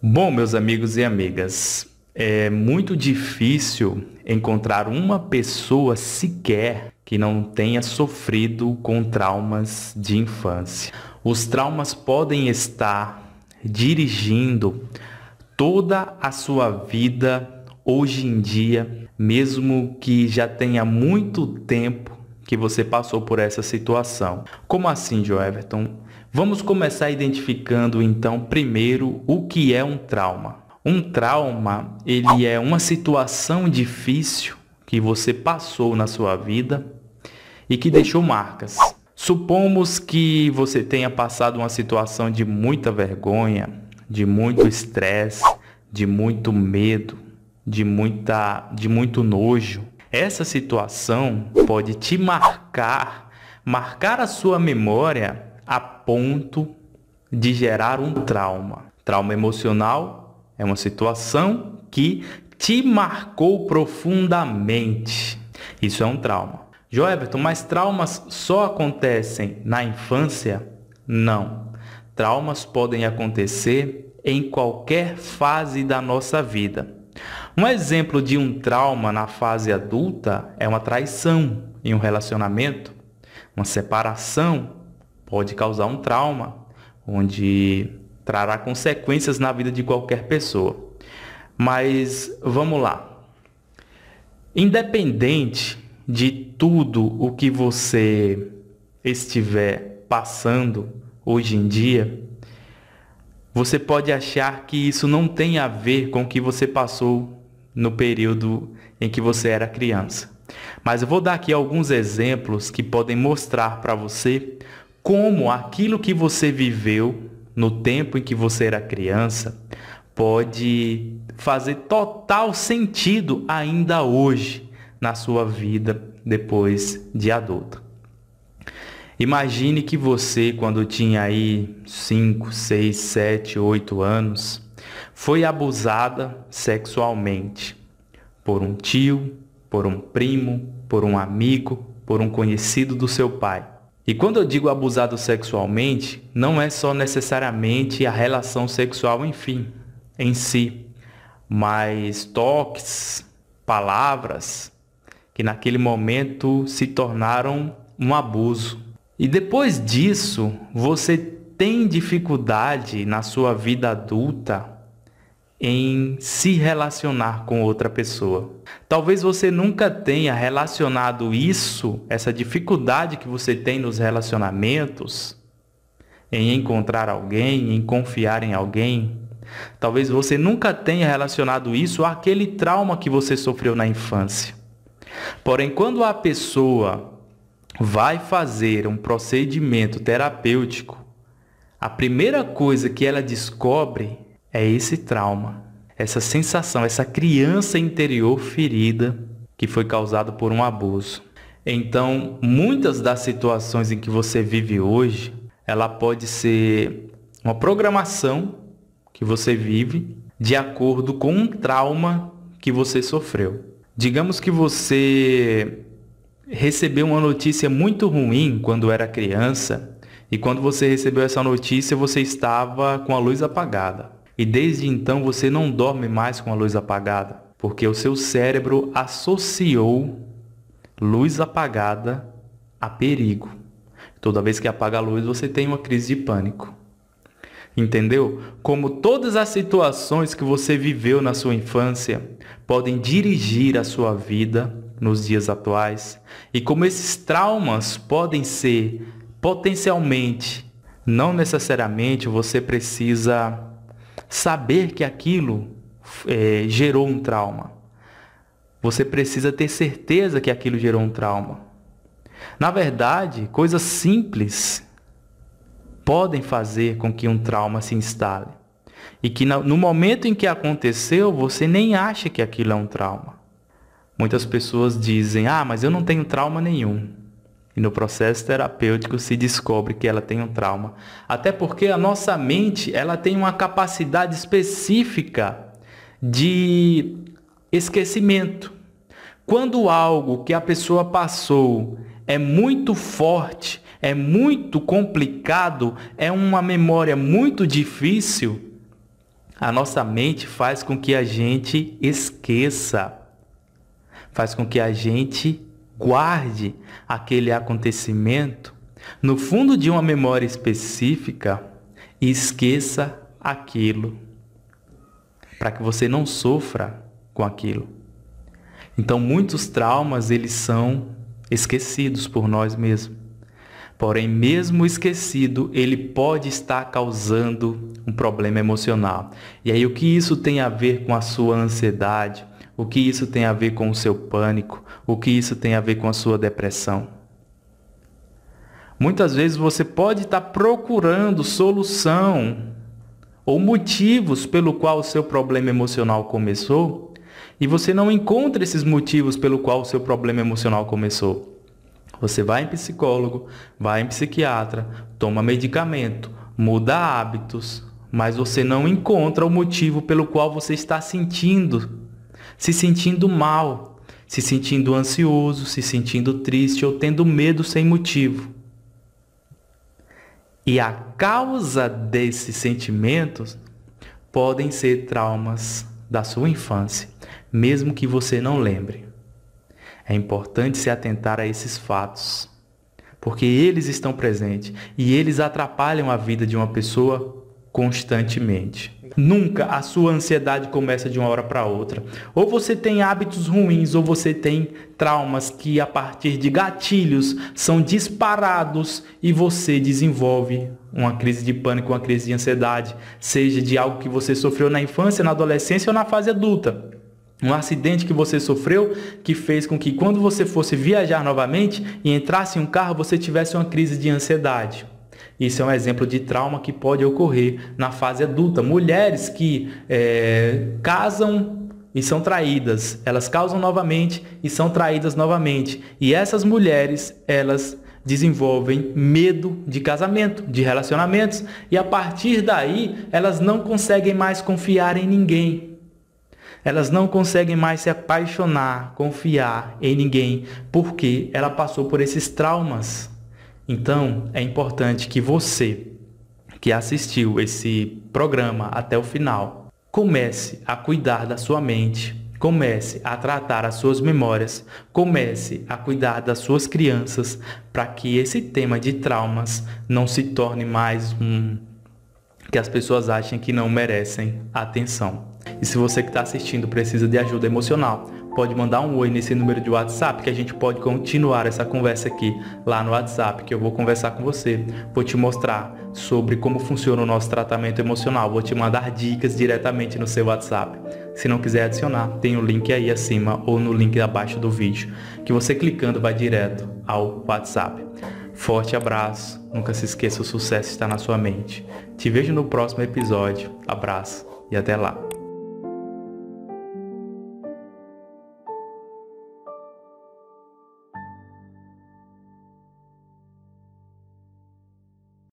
Bom, meus amigos e amigas, é muito difícil encontrar uma pessoa sequer que não tenha sofrido com traumas de infância. Os traumas podem estar dirigindo toda a sua vida hoje em dia, mesmo que já tenha muito tempo que você passou por essa situação. Como assim, Joe Everton? Vamos começar identificando então primeiro o que é um trauma. Um trauma, ele é uma situação difícil que você passou na sua vida e que deixou marcas. Supomos que você tenha passado uma situação de muita vergonha, de muito estresse, de muito medo, de muita de muito nojo. Essa situação pode te marcar, marcar a sua memória a ponto de gerar um trauma. Trauma emocional é uma situação que te marcou profundamente. Isso é um trauma. Everton, mas traumas só acontecem na infância? Não. Traumas podem acontecer em qualquer fase da nossa vida. Um exemplo de um trauma na fase adulta é uma traição em um relacionamento, uma separação pode causar um trauma, onde trará consequências na vida de qualquer pessoa. Mas vamos lá. Independente de tudo o que você estiver passando hoje em dia, você pode achar que isso não tem a ver com o que você passou no período em que você era criança. Mas eu vou dar aqui alguns exemplos que podem mostrar para você como aquilo que você viveu no tempo em que você era criança pode fazer total sentido ainda hoje na sua vida depois de adulto. Imagine que você, quando tinha aí 5, 6, 7, 8 anos, foi abusada sexualmente por um tio, por um primo, por um amigo, por um conhecido do seu pai. E quando eu digo abusado sexualmente, não é só necessariamente a relação sexual, enfim, em si, mas toques, palavras que naquele momento se tornaram um abuso. E depois disso, você tem dificuldade na sua vida adulta em se relacionar com outra pessoa. Talvez você nunca tenha relacionado isso, essa dificuldade que você tem nos relacionamentos, em encontrar alguém, em confiar em alguém. Talvez você nunca tenha relacionado isso àquele trauma que você sofreu na infância. Porém, quando a pessoa vai fazer um procedimento terapêutico, a primeira coisa que ela descobre é esse trauma, essa sensação, essa criança interior ferida que foi causado por um abuso. Então, muitas das situações em que você vive hoje, ela pode ser uma programação que você vive de acordo com um trauma que você sofreu. Digamos que você recebeu uma notícia muito ruim quando era criança, e quando você recebeu essa notícia, você estava com a luz apagada e desde então você não dorme mais com a luz apagada, porque o seu cérebro associou luz apagada a perigo. Toda vez que apaga a luz, você tem uma crise de pânico. Entendeu? Como todas as situações que você viveu na sua infância podem dirigir a sua vida nos dias atuais e como esses traumas podem ser potencialmente, não necessariamente você precisa saber que aquilo é, gerou um trauma. Você precisa ter certeza que aquilo gerou um trauma. Na verdade, coisas simples podem fazer com que um trauma se instale. E que no momento em que aconteceu, você nem acha que aquilo é um trauma. Muitas pessoas dizem: Ah, mas eu não tenho trauma nenhum e no processo terapêutico se descobre que ela tem um trauma. Até porque a nossa mente, ela tem uma capacidade específica de esquecimento. Quando algo que a pessoa passou é muito forte, é muito complicado, é uma memória muito difícil, a nossa mente faz com que a gente esqueça, faz com que a gente guarde aquele acontecimento no fundo de uma memória específica e esqueça aquilo, para que você não sofra com aquilo. Então, muitos traumas eles são esquecidos por nós mesmos. Porém, mesmo esquecido, ele pode estar causando um problema emocional. E aí, o que isso tem a ver com a sua ansiedade, o que isso tem a ver com o seu pânico, o que isso tem a ver com a sua depressão. Muitas vezes você pode estar procurando solução ou motivos pelo qual o seu problema emocional começou e você não encontra esses motivos pelo qual o seu problema emocional começou. Você vai em psicólogo, vai em psiquiatra, toma medicamento, muda hábitos, mas você não encontra o motivo pelo qual você está sentindo se sentindo mal, se sentindo ansioso, se sentindo triste ou tendo medo sem motivo. E a causa desses sentimentos podem ser traumas da sua infância, mesmo que você não lembre. É importante se atentar a esses fatos, porque eles estão presentes e eles atrapalham a vida de uma pessoa constantemente. Nunca a sua ansiedade começa de uma hora para outra. Ou você tem hábitos ruins, ou você tem traumas que a partir de gatilhos são disparados e você desenvolve uma crise de pânico, uma crise de ansiedade, seja de algo que você sofreu na infância, na adolescência ou na fase adulta. Um acidente que você sofreu que fez com que quando você fosse viajar novamente e entrasse em um carro, você tivesse uma crise de ansiedade. Isso é um exemplo de trauma que pode ocorrer na fase adulta. Mulheres que é, casam e são traídas, elas causam novamente e são traídas novamente. E essas mulheres, elas desenvolvem medo de casamento, de relacionamentos, e a partir daí elas não conseguem mais confiar em ninguém. Elas não conseguem mais se apaixonar, confiar em ninguém, porque ela passou por esses traumas. Então, é importante que você que assistiu esse programa até o final comece a cuidar da sua mente, comece a tratar as suas memórias, comece a cuidar das suas crianças para que esse tema de traumas não se torne mais um que as pessoas achem que não merecem atenção. E se você que está assistindo precisa de ajuda emocional, pode mandar um oi nesse número de WhatsApp que a gente pode continuar essa conversa aqui lá no WhatsApp, que eu vou conversar com você, vou te mostrar sobre como funciona o nosso tratamento emocional, vou te mandar dicas diretamente no seu WhatsApp. Se não quiser adicionar, tem o um link aí acima ou no link abaixo do vídeo, que você clicando vai direto ao WhatsApp. Forte abraço, nunca se esqueça, o sucesso está na sua mente. Te vejo no próximo episódio. Abraço e até lá.